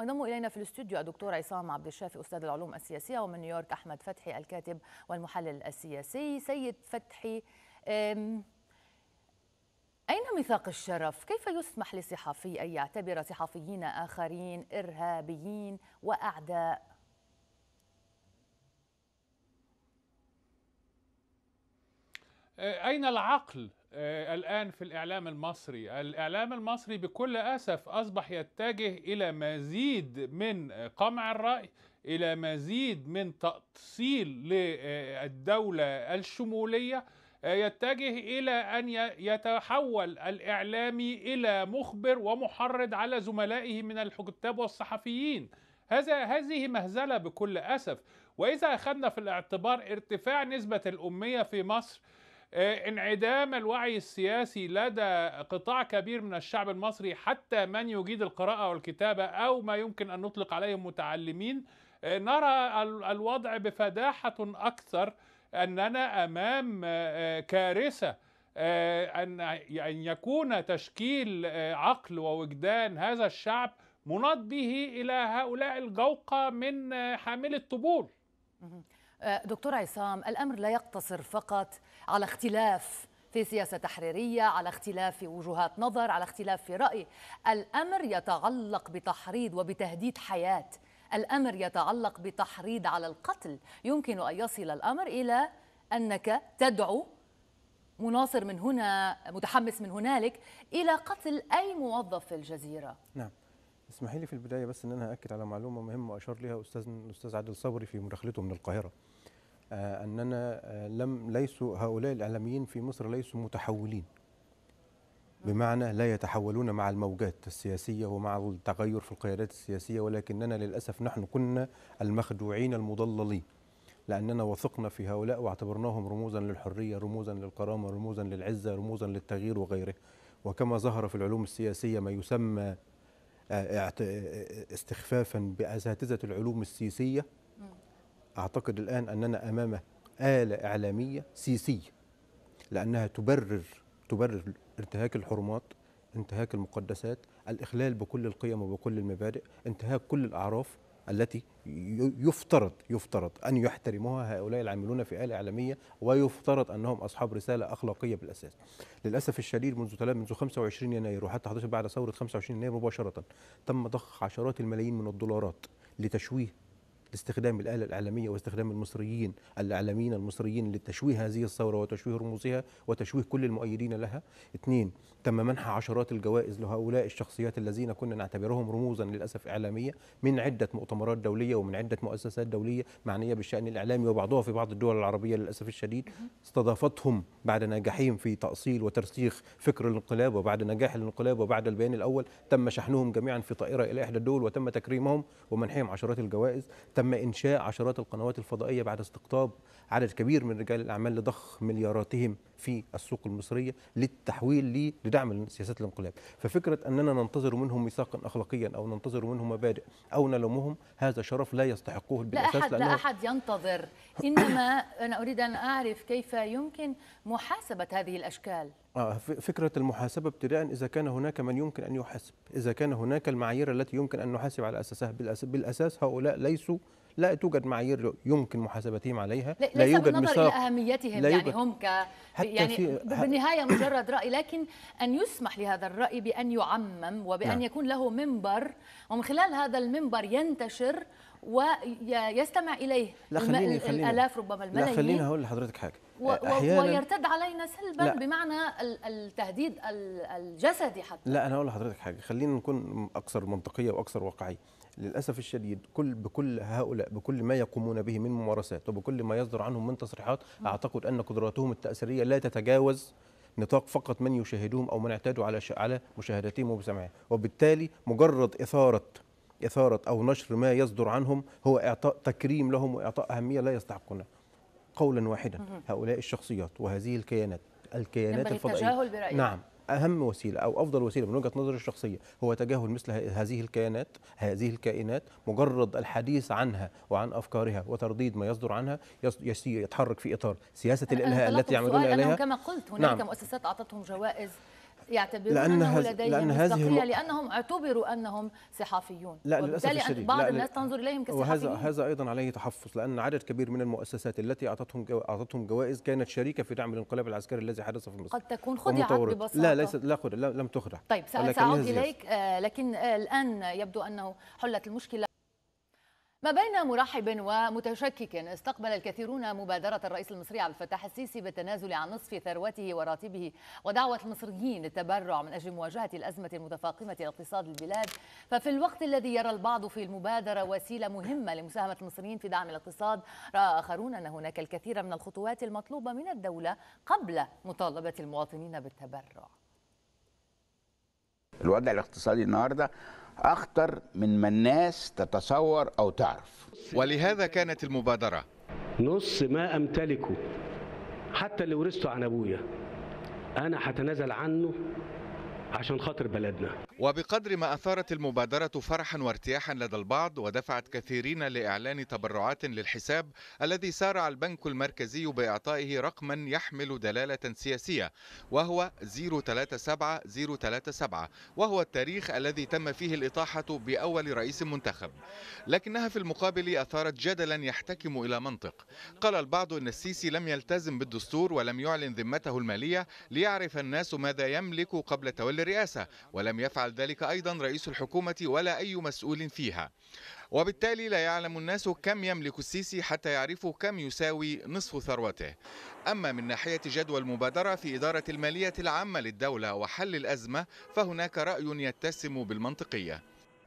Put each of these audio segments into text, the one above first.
وينضم الينا في الاستوديو الدكتور عصام عبد الشافي استاذ العلوم السياسيه ومن نيويورك احمد فتحي الكاتب والمحلل السياسي سيد فتحي أين ميثاق الشرف؟ كيف يسمح لصحفي أن يعتبر صحفيين آخرين إرهابيين وأعداء؟ أين العقل؟ آه، الآن في الإعلام المصري الإعلام المصري بكل أسف أصبح يتجه إلى مزيد من قمع الرأي إلى مزيد من تأصيل للدولة الشمولية آه، يتجه إلى أن يتحول الإعلامي إلى مخبر ومحرض على زملائه من الكتاب والصحفيين هذا هذه مهزلة بكل أسف وإذا أخذنا في الاعتبار ارتفاع نسبة الأمية في مصر آه، انعدام الوعي السياسي لدى قطاع كبير من الشعب المصري حتى من يجيد القراءة والكتابة أو ما يمكن أن نطلق عليهم متعلمين آه، نرى الوضع بفداحة أكثر أننا أمام آه، كارثة أن يكون تشكيل عقل ووجدان هذا الشعب مناط به إلى هؤلاء الجوقة من حامل الطبول دكتور عصام الأمر لا يقتصر فقط على اختلاف في سياسة تحريرية على اختلاف في وجهات نظر على اختلاف في رأي الأمر يتعلق بتحريض وبتهديد حياة الأمر يتعلق بتحريض على القتل يمكن أن يصل الأمر إلى أنك تدعو مناصر من هنا متحمس من هنالك إلى قتل أي موظف في الجزيرة نعم اسمحي لي في البداية بس أن أنا أكد على معلومة مهمة أشار لها أستاذ الأستاذ عادل صبري في مداخلته من القاهرة آه، اننا آه، لم ليسوا هؤلاء الاعلاميين في مصر ليسوا متحولين نعم. بمعنى لا يتحولون مع الموجات السياسيه ومع التغير في القيادات السياسيه ولكننا للاسف نحن كنا المخدوعين المضللين لاننا وثقنا في هؤلاء واعتبرناهم رموزا للحريه رموزا للكرامه رموزا للعزه رموزا للتغيير وغيره وكما ظهر في العلوم السياسيه ما يسمى آه، استخفافا باساتذه العلوم السياسيه نعم. أعتقد الآن أننا أمام آلة إعلامية سيسية لأنها تبرر تبرر انتهاك الحرمات انتهاك المقدسات الإخلال بكل القيم وبكل المبادئ انتهاك كل الأعراف التي يفترض يفترض أن يحترموها هؤلاء العاملون في آلة إعلامية ويفترض أنهم أصحاب رسالة أخلاقية بالأساس للأسف الشديد منذ منذ 25 يناير وحتى حدث بعد ثورة 25 يناير مباشرة تم ضخ عشرات الملايين من الدولارات لتشويه لاستخدام الآلة الإعلامية واستخدام المصريين الإعلاميين المصريين لتشويه هذه الثورة وتشويه رموزها وتشويه كل المؤيدين لها اثنين تم منح عشرات الجوائز لهؤلاء الشخصيات الذين كنا نعتبرهم رموزا للأسف إعلامية من عدة مؤتمرات دولية ومن عدة مؤسسات دولية معنية بالشأن الإعلامي وبعضها في بعض الدول العربية للأسف الشديد استضافتهم بعد نجاحهم في تأصيل وترسيخ فكر الانقلاب وبعد نجاح الانقلاب وبعد البيان الأول تم شحنهم جميعا في طائرة إلى إحدى الدول وتم تكريمهم ومنحهم عشرات الجوائز تم إنشاء عشرات القنوات الفضائية بعد استقطاب عدد كبير من رجال الأعمال لضخ ملياراتهم في السوق المصرية للتحويل لدعم سياسات الانقلاب ففكرة أننا ننتظر منهم ميثاقا أخلاقيا أو ننتظر منهم مبادئ أو نلومهم هذا شرف لا يستحقوه بالأساس لا أحد, لا أحد ينتظر إنما أنا أريد أن أعرف كيف يمكن محاسبة هذه الأشكال آه، فكرة المحاسبة ابتداء إذا كان هناك من يمكن أن يحاسب إذا كان هناك المعايير التي يمكن أن نحاسب على أساسها بالأساس هؤلاء ليسوا لا توجد معايير يمكن محاسبتهم عليها لا, لا يوجد بالنظر الى اهميتهم لا يعني هم ك يعني بالنهايه مجرد راي لكن ان يسمح لهذا الراي بان يعمم وبان نعم. يكون له منبر ومن خلال هذا المنبر ينتشر ويستمع اليه لا خليني خليني الالاف ربما الملايين لا خليني أقول لحضرتك حاجه ويرتد علينا سلبا لا. بمعنى التهديد الجسدي حتى لا انا اقول لحضرتك حاجه خلينا نكون اكثر منطقيه واكثر واقعيه للاسف الشديد كل بكل هؤلاء بكل ما يقومون به من ممارسات وبكل ما يصدر عنهم من تصريحات اعتقد ان قدراتهم التاثيريه لا تتجاوز نطاق فقط من يشاهدهم او من اعتادوا على على مشاهدتهم وبسماعهم وبالتالي مجرد اثاره إثارة أو نشر ما يصدر عنهم هو إعطاء تكريم لهم وإعطاء أهمية لا يستحقونها قولا واحدا هؤلاء الشخصيات وهذه الكيانات الكيانات الفضائية التجاهل نعم اهم وسيله او افضل وسيله من وجهه نظري الشخصيه هو تجاهل مثل هذه الكيانات هذه الكائنات مجرد الحديث عنها وعن افكارها وترديد ما يصدر عنها يتحرك في اطار سياسه الالهاء التي يعملون اليها كما قلت هناك نعم. مؤسسات اعطتهم جوائز يعتبرون لأن أنه لديهم لأن مصداقية لأنهم اعتبروا أنهم صحافيون لا للأسف الشديد بعض لا الناس تنظر إليهم كصحفيين وهذا هذا أيضا عليه تحفظ لأن عدد كبير من المؤسسات التي أعطتهم جو... أعطتهم جوائز كانت شريكة في دعم الانقلاب العسكري الذي حدث في مصر قد تكون خدعت ببساطة لا ليست لا خدع لم تخدع طيب سأعود إليك آه، لكن آه، الآن يبدو أنه حلت المشكلة ما بين مرحب ومتشكك استقبل الكثيرون مبادرة الرئيس المصري عبد الفتاح السيسي بالتنازل عن نصف ثروته وراتبه ودعوة المصريين للتبرع من أجل مواجهة الأزمة المتفاقمة لاقتصاد البلاد ففي الوقت الذي يرى البعض في المبادرة وسيلة مهمة لمساهمة المصريين في دعم الاقتصاد رأى آخرون أن هناك الكثير من الخطوات المطلوبة من الدولة قبل مطالبة المواطنين بالتبرع الوضع الاقتصادي النهارده اخطر من ما الناس تتصور او تعرف ولهذا كانت المبادره نص ما امتلكه حتى اللي ورثته عن ابويا انا هتنازل عنه عشان خاطر بلدنا وبقدر ما أثارت المبادرة فرحا وارتياحا لدى البعض ودفعت كثيرين لإعلان تبرعات للحساب الذي سارع البنك المركزي بإعطائه رقما يحمل دلالة سياسية وهو 037037 وهو التاريخ الذي تم فيه الإطاحة بأول رئيس منتخب لكنها في المقابل أثارت جدلا يحتكم إلى منطق قال البعض أن السيسي لم يلتزم بالدستور ولم يعلن ذمته المالية ليعرف الناس ماذا يملك قبل تولي للرئاسة ولم يفعل ذلك أيضا رئيس الحكومة ولا أي مسؤول فيها وبالتالي لا يعلم الناس كم يملك السيسي حتى يعرفوا كم يساوي نصف ثروته أما من ناحية جدوى المبادرة في إدارة المالية العامة للدولة وحل الأزمة فهناك رأي يتسم بالمنطقية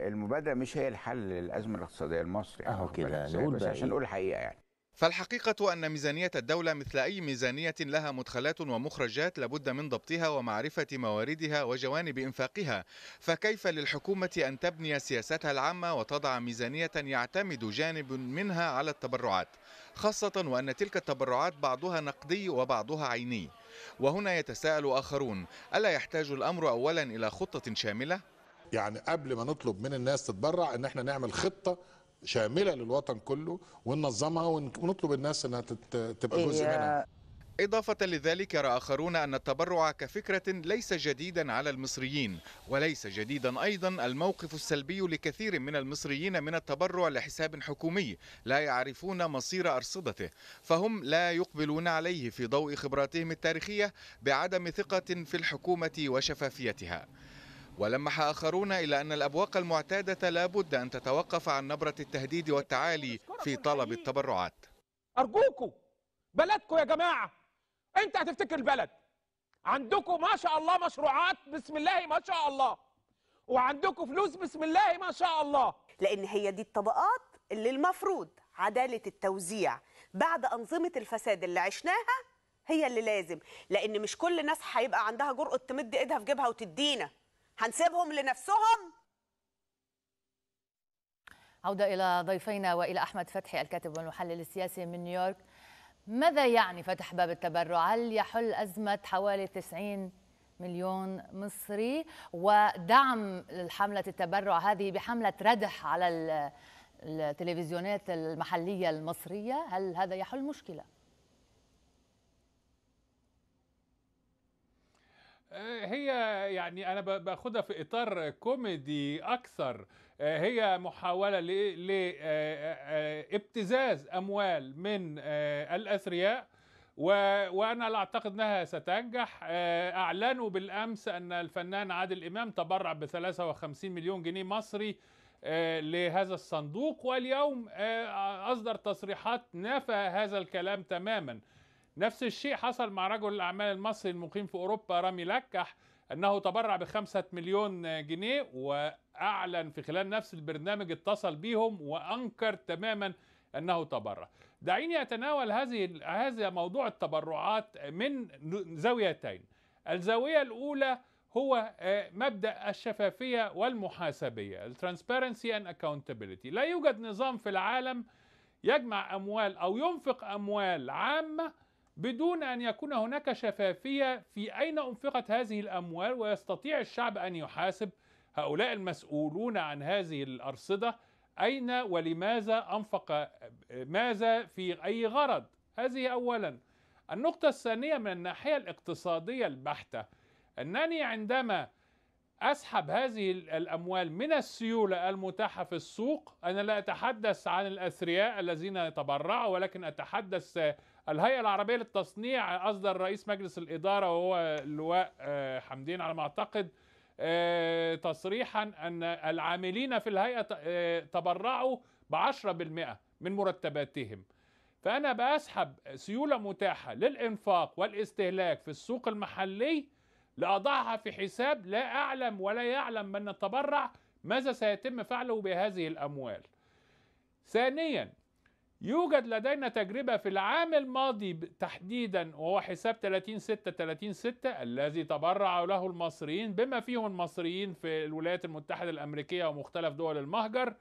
المبادرة مش هي الحل للأزمة الاقتصادية المصري أهو كده نقول عشان إيه؟ نقول الحقيقة يعني فالحقيقة أن ميزانية الدولة مثل أي ميزانية لها مدخلات ومخرجات لابد من ضبطها ومعرفة مواردها وجوانب إنفاقها فكيف للحكومة أن تبني سياستها العامة وتضع ميزانية يعتمد جانب منها على التبرعات خاصة وأن تلك التبرعات بعضها نقدي وبعضها عيني وهنا يتساءل آخرون ألا يحتاج الأمر أولا إلى خطة شاملة؟ يعني قبل ما نطلب من الناس تتبرع ان احنا نعمل خطه شامله للوطن كله وننظمها ونطلب الناس انها تبقى جزء منها إضافة لذلك يرى آخرون أن التبرع كفكرة ليس جديدا على المصريين وليس جديدا أيضا الموقف السلبي لكثير من المصريين من التبرع لحساب حكومي لا يعرفون مصير أرصدته فهم لا يقبلون عليه في ضوء خبراتهم التاريخية بعدم ثقة في الحكومة وشفافيتها ولمح آخرون إلى أن الأبواق المعتادة لا بد أن تتوقف عن نبرة التهديد والتعالي في طلب التبرعات أرجوكم بلدكم يا جماعة أنت هتفتكر البلد عندكم ما شاء الله مشروعات بسم الله ما شاء الله وعندكم فلوس بسم الله ما شاء الله لأن هي دي الطبقات اللي المفروض عدالة التوزيع بعد أنظمة الفساد اللي عشناها هي اللي لازم لأن مش كل الناس هيبقى عندها جرأة تمد إيدها في جيبها وتدينا هنسيبهم لنفسهم عودة إلى ضيفينا وإلى أحمد فتحي الكاتب والمحلل السياسي من نيويورك ماذا يعني فتح باب التبرع؟ هل يحل أزمة حوالي 90 مليون مصري ودعم حملة التبرع هذه بحملة ردح على التلفزيونات المحلية المصرية هل هذا يحل مشكلة؟ آه، هي يعني انا باخدها في اطار كوميدي اكثر آه، هي محاوله لابتزاز آه، اموال من الاثرياء وانا لا اعتقد انها ستنجح اعلنوا بالامس ان الفنان عادل امام تبرع ب 53 مليون جنيه مصري لهذا الصندوق واليوم اصدر تصريحات نفى هذا الكلام تماما نفس الشيء حصل مع رجل الأعمال المصري المقيم في أوروبا رامي لكح أنه تبرع بخمسة مليون جنيه وأعلن في خلال نفس البرنامج اتصل بهم وأنكر تماما أنه تبرع دعيني أتناول هذه هذا موضوع التبرعات من زاويتين الزاوية الأولى هو آه، مبدا الشفافيه والمحاسبيه الترانسبيرنسي اند Accountability لا يوجد نظام في العالم يجمع اموال او ينفق اموال عامه بدون أن يكون هناك شفافية في أين أنفقت هذه الأموال ويستطيع الشعب أن يحاسب هؤلاء المسؤولون عن هذه الأرصدة أين ولماذا أنفق ماذا في أي غرض هذه أولا النقطة الثانية من الناحية الاقتصادية البحتة أنني عندما أسحب هذه الأموال من السيولة المتاحة في السوق أنا لا أتحدث عن الأثرياء الذين تبرعوا ولكن أتحدث الهيئة العربية للتصنيع أصدر رئيس مجلس الإدارة وهو اللواء آه، حمدين على ما أعتقد آه، تصريحا أن العاملين في الهيئة آه، تبرعوا ب 10% من مرتباتهم فأنا بسحب سيولة متاحة للإنفاق والاستهلاك في السوق المحلي لأضعها في حساب لا أعلم ولا يعلم من تبرع ماذا سيتم فعله بهذه الأموال ثانيا يوجد لدينا تجربة في العام الماضي تحديدا وهو حساب 30 6 30 6 الذي تبرع له المصريين بما فيهم المصريين في الولايات المتحدة الأمريكية ومختلف دول المهجر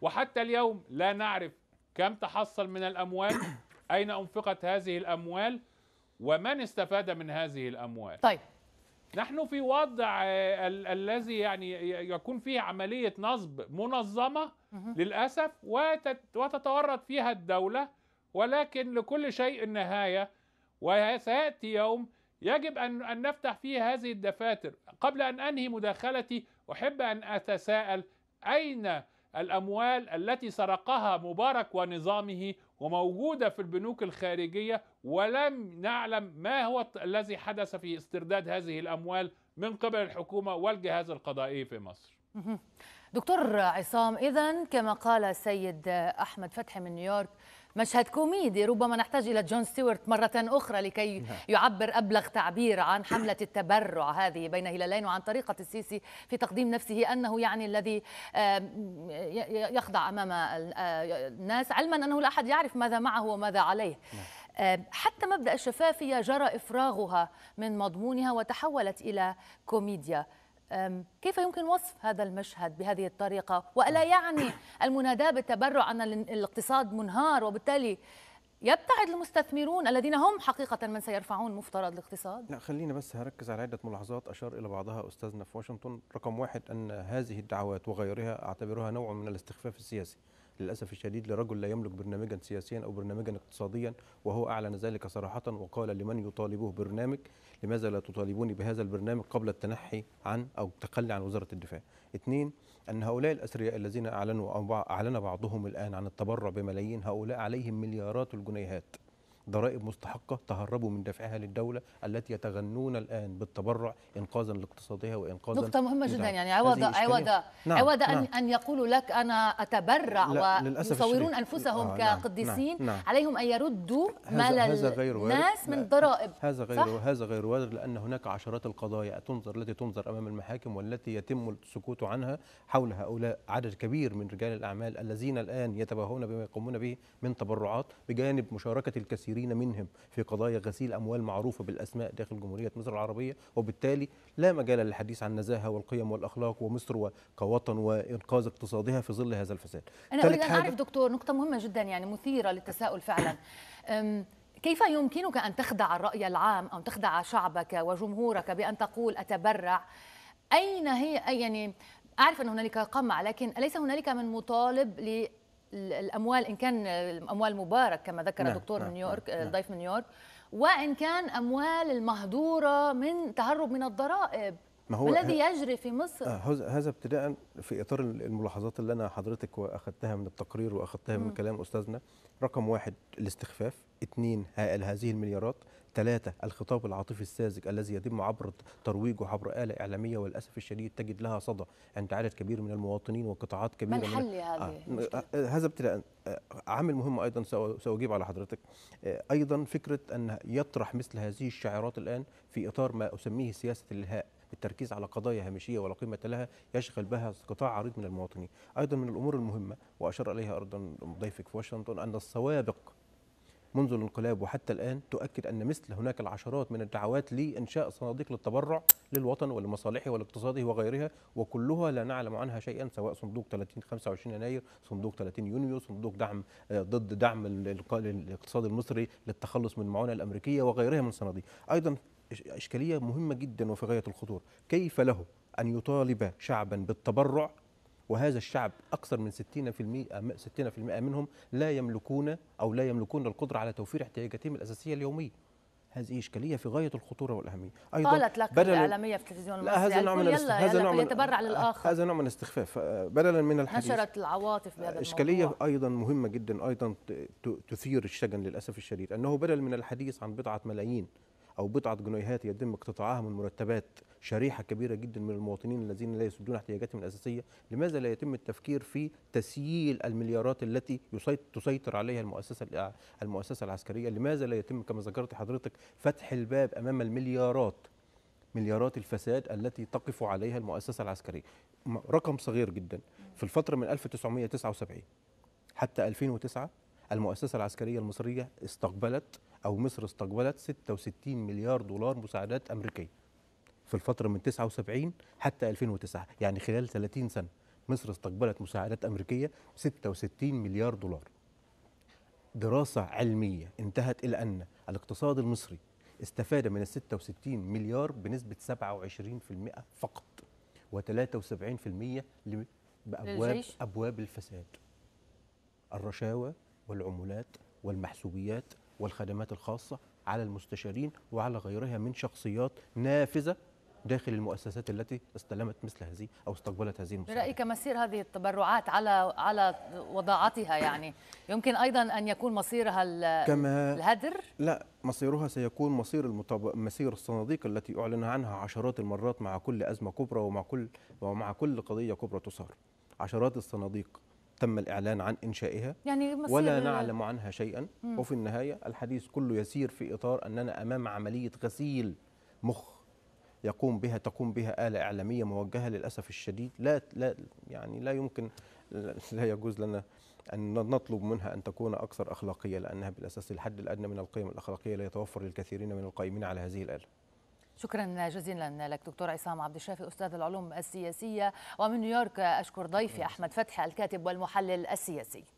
وحتى اليوم لا نعرف كم تحصل من الأموال أين أنفقت هذه الأموال ومن استفاد من هذه الأموال طيب نحن في وضع آه، الذي يعني يكون فيه عملية نصب منظمة للأسف وتتورط فيها الدولة ولكن لكل شيء نهاية وسيأتي يوم يجب أن أن نفتح فيه هذه الدفاتر قبل أن أنهي مداخلتي أحب أن أتساءل أين الأموال التي سرقها مبارك ونظامه وموجودة في البنوك الخارجية ولم نعلم ما هو الذي حدث في استرداد هذه الأموال من قبل الحكومة والجهاز القضائي في مصر دكتور عصام اذا كما قال السيد احمد فتحي من نيويورك مشهد كوميدي ربما نحتاج الى جون ستيوارت مره اخرى لكي نعم. يعبر ابلغ تعبير عن حمله التبرع هذه بين هلالين وعن طريقه السيسي في تقديم نفسه انه يعني الذي يخضع امام الناس علما انه لا احد يعرف ماذا معه وماذا عليه نعم. حتى مبدا الشفافيه جرى افراغها من مضمونها وتحولت الى كوميديا كيف يمكن وصف هذا المشهد بهذه الطريقة وألا يعني المناداة بالتبرع أن الاقتصاد منهار وبالتالي يبتعد المستثمرون الذين هم حقيقة من سيرفعون مفترض الاقتصاد؟ لا خلينا بس هركز على عدة ملاحظات أشار إلى بعضها أستاذنا في واشنطن رقم واحد أن هذه الدعوات وغيرها أعتبرها نوع من الاستخفاف السياسي للأسف الشديد لرجل لا يملك برنامجا سياسيا أو برنامجا اقتصاديا وهو أعلن ذلك صراحة وقال لمن يطالبه برنامج لماذا لا تطالبوني بهذا البرنامج قبل التنحي عن أو التخلي عن وزارة الدفاع اثنين أن هؤلاء الأثرياء الذين أعلنوا أعلن بعضهم الآن عن التبرع بملايين هؤلاء عليهم مليارات الجنيهات ضرائب مستحقة تهربوا من دفعها للدولة التي يتغنون الآن بالتبرع إنقاذا لاقتصادها وإنقاذا نقطة مهمة جدا يعني عوض عوض نعم عوض أن, نعم أن يقولوا لك أنا أتبرع ويصورون أنفسهم آه نعم، كقديسين نعم نعم عليهم أن يردوا مال هذا غير الناس من ضرائب هذا غير صح؟ هذا غير وارد لأن هناك عشرات القضايا تنظر التي تنظر أمام المحاكم والتي يتم السكوت عنها حول هؤلاء عدد كبير من رجال الأعمال الذين الآن يتباهون بما يقومون به من تبرعات بجانب مشاركة الكثيرين وعشرين منهم في قضايا غسيل أموال معروفة بالأسماء داخل جمهورية مصر العربية وبالتالي لا مجال للحديث عن النزاهه والقيم والأخلاق ومصر كوطن وإنقاذ اقتصادها في ظل هذا الفساد أنا أريد أن أعرف دكتور نقطة مهمة جدا يعني مثيرة للتساؤل فعلا كيف يمكنك أن تخدع الرأي العام أو تخدع شعبك وجمهورك بأن تقول أتبرع أين هي يعني أعرف أن هنالك قمع لكن أليس هنالك من مطالب الاموال ان كان اموال مبارك كما ذكر نعم دكتور نعم من نيويورك نعم الضيف نعم. من نيويورك وان كان اموال المهدوره من تهرب من الضرائب ما هو الذي يجري في مصر آه، هذا ابتداء في اطار الملاحظات اللي انا حضرتك واخذتها من التقرير واخذتها من كلام استاذنا رقم واحد الاستخفاف اثنين هذه المليارات ثلاثة الخطاب العاطفي الساذج الذي يتم عبر ترويجه عبر آلة إعلامية والأسف الشديد تجد لها صدى عند عدد كبير من المواطنين وقطاعات كبيرة من الحل هذه آه،, آه،, آه هذا ابتداء آه، عامل مهم أيضا سأجيب على حضرتك أيضا فكرة أن يطرح مثل هذه الشعارات الآن في إطار ما أسميه سياسة الإلهاء التركيز على قضايا هامشية ولا قيمة لها يشغل بها قطاع عريض من المواطنين أيضا من الأمور المهمة وأشار إليها أيضا ضيفك في واشنطن أن السوابق منذ الانقلاب وحتى الآن تؤكد أن مثل هناك العشرات من الدعوات لإنشاء صناديق للتبرع للوطن ولمصالحه ولاقتصاده وغيرها وكلها لا نعلم عنها شيئا سواء صندوق 30 25 يناير صندوق 30 يونيو صندوق دعم آه، ضد دعم الاقتصاد المصري للتخلص من المعونة الأمريكية وغيرها من صناديق أيضا إشكالية مهمة جدا وفي غاية الخطورة كيف له أن يطالب شعبا بالتبرع وهذا الشعب أكثر من 60% 60% منهم لا يملكون أو لا يملكون القدرة على توفير احتياجاتهم الأساسية اليومية هذه إشكالية في غاية الخطورة والأهمية أيضا قالت لك بدل الإعلامية في التلفزيون المصري هذا نوع من يلا هذا نوع من يتبرع للآخر هذا نوع من الاستخفاف بدلا من الحديث نشرت العواطف بهذا إشكالية الموضوع. أيضا مهمة جدا أيضا تثير الشجن للأسف الشديد أنه بدل من الحديث عن بضعة ملايين أو بضعة جنيهات يتم اقتطاعها من مرتبات شريحة كبيرة جدا من المواطنين الذين لا يسدون احتياجاتهم الأساسية لماذا لا يتم التفكير في تسييل المليارات التي تسيطر عليها المؤسسة المؤسسة العسكرية لماذا لا يتم كما ذكرت حضرتك فتح الباب أمام المليارات مليارات الفساد التي تقف عليها المؤسسة العسكرية رقم صغير جدا في الفترة من 1979 حتى 2009 المؤسسة العسكرية المصرية استقبلت أو مصر استقبلت 66 مليار دولار مساعدات أمريكية في الفترة من 79 حتى 2009 يعني خلال 30 سنة مصر استقبلت مساعدات أمريكية 66 مليار دولار دراسة علمية انتهت إلى أن الاقتصاد المصري استفاد من ال 66 مليار بنسبة 27% فقط و73% بأبواب أبواب الفساد الرشاوى والعمولات والمحسوبيات والخدمات الخاصة على المستشارين وعلى غيرها من شخصيات نافذة داخل المؤسسات التي استلمت مثل هذه او استقبلت هذه المساعده. برايك مسير هذه التبرعات على على وضاعتها يعني يمكن ايضا ان يكون مصيرها كما الهدر؟ لا مصيرها سيكون مصير المطب... مسير الصناديق التي اعلن عنها عشرات المرات مع كل ازمه كبرى ومع كل ومع كل قضيه كبرى تثار. عشرات الصناديق تم الإعلان عن إنشائها يعني ولا نعلم عنها شيئا مم. وفي النهاية الحديث كله يسير في إطار أننا أمام عملية غسيل مخ يقوم بها تقوم بها آلة إعلامية موجهة للأسف الشديد لا لا يعني لا يمكن لا يجوز لنا أن نطلب منها أن تكون أكثر أخلاقية لأنها بالأساس الحد الأدنى من القيم الأخلاقية لا يتوفر للكثيرين من القائمين على هذه الآلة شكرا جزيلا لك دكتور عصام عبد الشافي استاذ العلوم السياسيه ومن نيويورك اشكر ضيفي احمد فتحي الكاتب والمحلل السياسي